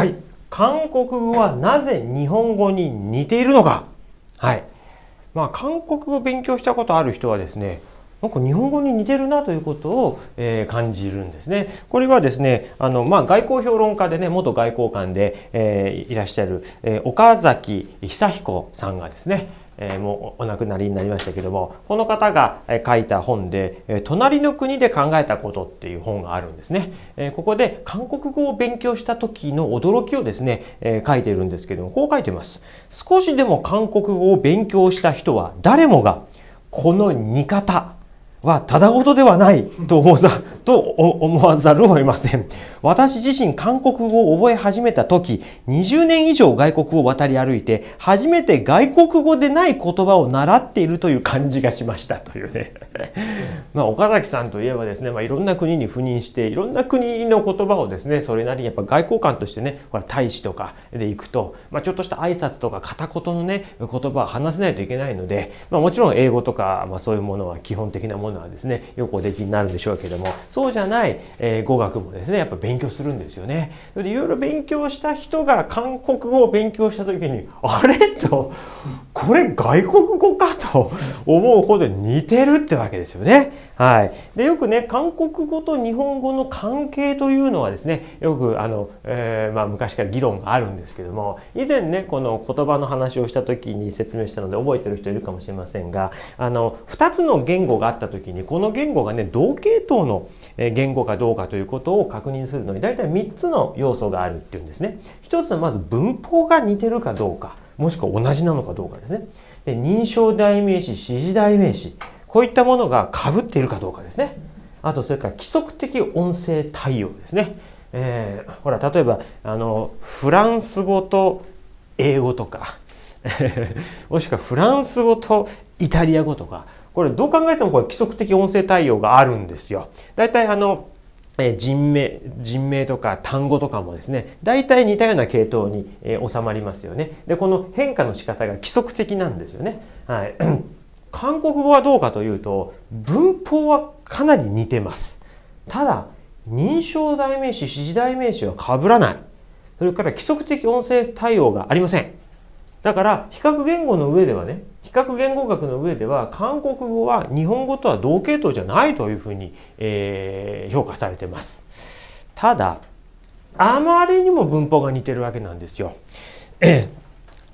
はい。韓国語はなぜ日本語に似ているのか。はい。まあ、韓国語勉強したことある人はですね、なんか日本語に似てるなということを、えー、感じるんですね。これはですね、あの、まあ、外交評論家でね、元外交官で、えー、いらっしゃる、えー、岡崎久彦さんがですね、えもうお亡くなりになりましたけどもこの方が書いた本で「隣の国で考えたこと」っていう本があるんですね。えここで韓国語を勉強した時の驚きをですね、え書いてるんですけどもこう書いてます。少しでも韓国語を勉強した人は誰もがこの見方はただごとではないと思わざと思わざるを得ません。私自身韓国語を覚え始めた時、20年以上外国を渡り歩いて、初めて外国語でない言葉を習っているという感じがしましたというね。ね。まあ、岡崎さんといえばですね、まあ、いろんな国に赴任して、いろんな国の言葉をですね、それなりにやっぱ外交官としてね、ほら、大使とかで行くと、まあ、ちょっとした挨拶とか片言のね、言葉を話せないといけないので、まあ、もちろん英語とか、まあ、そういうものは基本的なものはですね、よくおできになるんでしょうけども、そうじゃない、えー、語学もですね、やっぱ勉強するんですよね。それでいろいろ勉強した人が韓国語を勉強した時に、あれと、これ外国語かと思うほど似てるってわけけですよね。はい、でよくね韓国語と日本語の関係というのはですねよくあの、えー、まあ、昔から議論があるんですけども以前ねこの言葉の話をした時に説明したので覚えてる人いるかもしれませんがあの2つの言語があった時にこの言語がね同系統の言語かどうかということを確認するのに大体3つの要素があるっていうんですね。1つはまず文法が似てるかどうかもしくは同じなのかどうかですね。で認証代名詞指示代名詞こういったものが被っているかどうかですね。あとそれから規則的音声対応ですね。えー、ほら例えばあのフランス語と英語とか もしくはフランス語とイタリア語とかこれどう考えてもこれ規則的音声対応があるんですよ。だいたいあの人名人名とか単語とかもですね大体似たような系統にえ収まりますよね。でこの変化の仕方が規則的なんですよね。はい韓国語はどうかというと文法はかなり似てますただ認証代名詞指示代名詞は被らないそれから規則的音声対応がありませんだから比較言語の上ではね比較言語学の上では韓国語は日本語とは同系統じゃないというふうに、えー、評価されてますただあまりにも文法が似てるわけなんですよで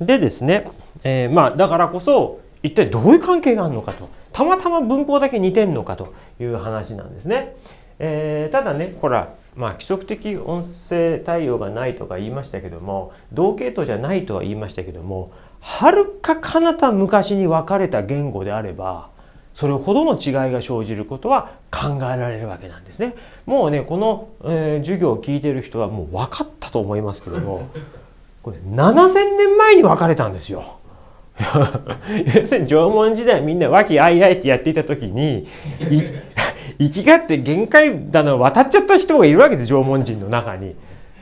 ですね、えー、まあだからこそ一体どういう関係があるのかとたまたま文法だけ似てんのかという話なんですね。えー、ただねほらまあ、規則的音声対応がないとか言いましたけども同系統じゃないとは言いましたけどもはるか彼方昔に分かれた言語であればそれほどの違いが生じることは考えられるわけなんですね。もうねこの、えー、授業を聞いてる人はもう分かったと思いますけどもこれ7000年前に分かれたんですよ。要するに縄文時代みんな和気あいあいってやっていた時に 生きがって限界だの渡っちゃった人がいるわけです縄文人の中に。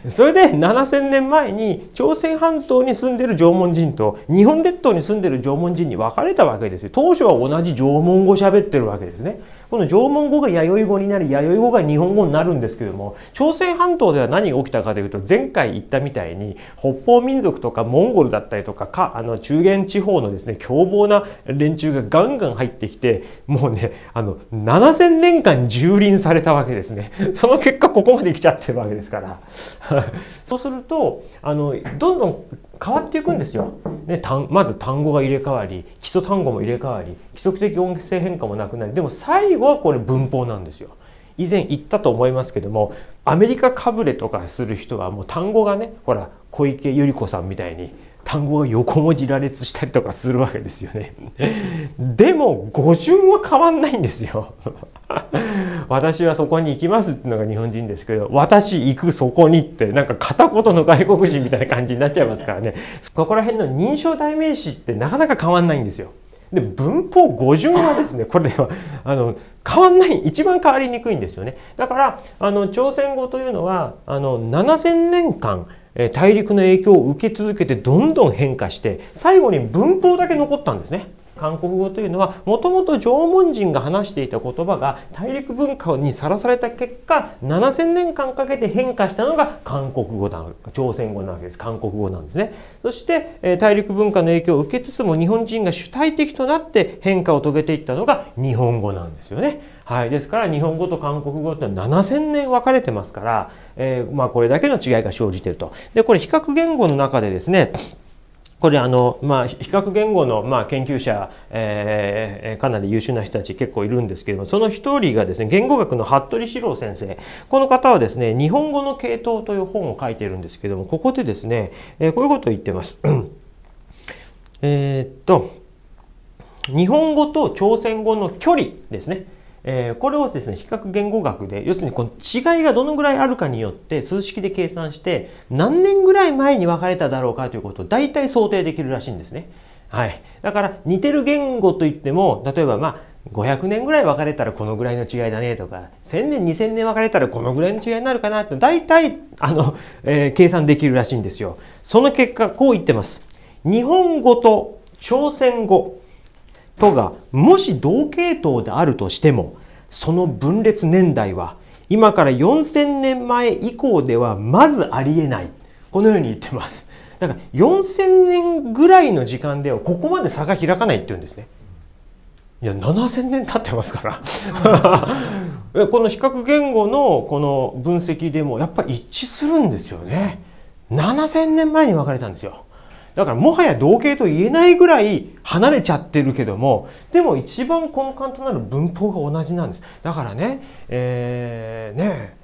それで7,000年前に朝鮮半島に住んでる縄文人と日本列島に住んでる縄文人に分かれたわけですよ。当初は同じ縄文語喋ってるわけですね。この縄文語が弥生語になり弥生語が日本語になるんですけども朝鮮半島では何が起きたかというと前回言ったみたいに北方民族とかモンゴルだったりとかかあの中原地方のですね凶暴な連中がガンガン入ってきてもうねあの7,000年間蹂躙されたわけですねその結果ここまで来ちゃってるわけですから そうするとあのどんどん変わっていくんですよ。でまず単語が入れ替わり基礎単語も入れ替わり規則的音声変化もなくなりでも最後はこれ文法なんですよ。以前言ったと思いますけどもアメリカかぶれとかする人はもう単語がねほら小池百合子さんみたいに単語が横文字羅列したりとかするわけですよね。でも語順は変わんないんですよ。私はそこに行きますっていうのが日本人ですけど私行くそこにってなんか片言の外国人みたいな感じになっちゃいますからねここら辺の認証代名詞ってなかなか変わんないんですよ。で文法語順はですねこれはあの変わんない一番変わりにくいんですよねだからあの朝鮮語というのはあの7,000年間大陸の影響を受け続けてどんどん変化して最後に文法だけ残ったんですね。韓国語というのはもともと縄文人が話していた言葉が大陸文化にさらされた結果7000年間かけて変化したのが韓国語だ朝鮮語なわけです韓国語なんですねそして、えー、大陸文化の影響を受けつつも日本人が主体的となって変化を遂げていったのが日本語なんですよねはい、ですから日本語と韓国語って7000年分かれてますから、えー、まあ、これだけの違いが生じてると。でこれ比較言語の中でですねこれあの、まあ、比較言語の、まあ、研究者、えー、かなり優秀な人たち結構いるんですけれどもその一人がですね言語学の服部史郎先生この方はですね「日本語の系統」という本を書いているんですけれどもここでですね、えー、こういうことを言ってます。えっと日本語と朝鮮語の距離ですねえー、これをですね、比較言語学で、要するにこの違いがどのぐらいあるかによって数式で計算して、何年ぐらい前に分かれただろうかということを大体想定できるらしいんですね。はい。だから似てる言語といっても、例えばまあ、500年ぐらい別れたらこのぐらいの違いだねとか、1000年、2000年別れたらこのぐらいの違いになるかなって、大体、あの、えー、計算できるらしいんですよ。その結果、こう言ってます。日本語と朝鮮語、とがもし同系統であるとしてもその分裂年代は今から4000年前以降ではまずありえないこのように言ってます だから4000年ぐらいの時間ではここまで差が開かないって言うんですねいや7000年経ってますから この比較言語のこの分析でもやっぱり一致するんですよね7000年前に分かれたんですよだからもはや同型と言えないぐらい離れちゃってるけども、でも一番根幹となる文法が同じなんです。だからね、えー、ね、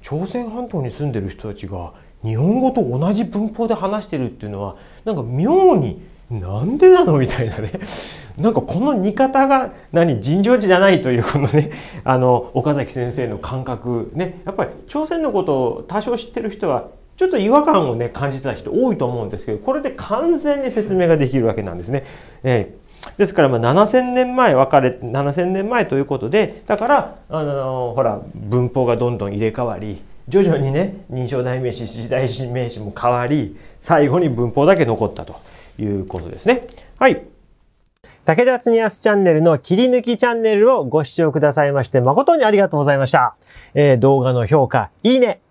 朝鮮半島に住んでる人たちが日本語と同じ文法で話してるっていうのは、なんか妙になんでなのみたいなね。なんかこの似方が何尋常値じゃないというこのねあの岡崎先生の感覚ねやっぱり朝鮮のことを多少知ってる人はちょっと違和感をね感じた人多いと思うんですけどこれで完全に説明ができるわけなんですね。えー、ですからまあ7,000年前別れ7,000年前ということでだからあのー、ほら文法がどんどん入れ替わり徐々にね認証代名詞指示代名詞も変わり最後に文法だけ残ったということですね。はい。武田恒康チャンネルの切り抜きチャンネルをご視聴くださいまして誠にありがとうございました。えー、動画の評価、いいね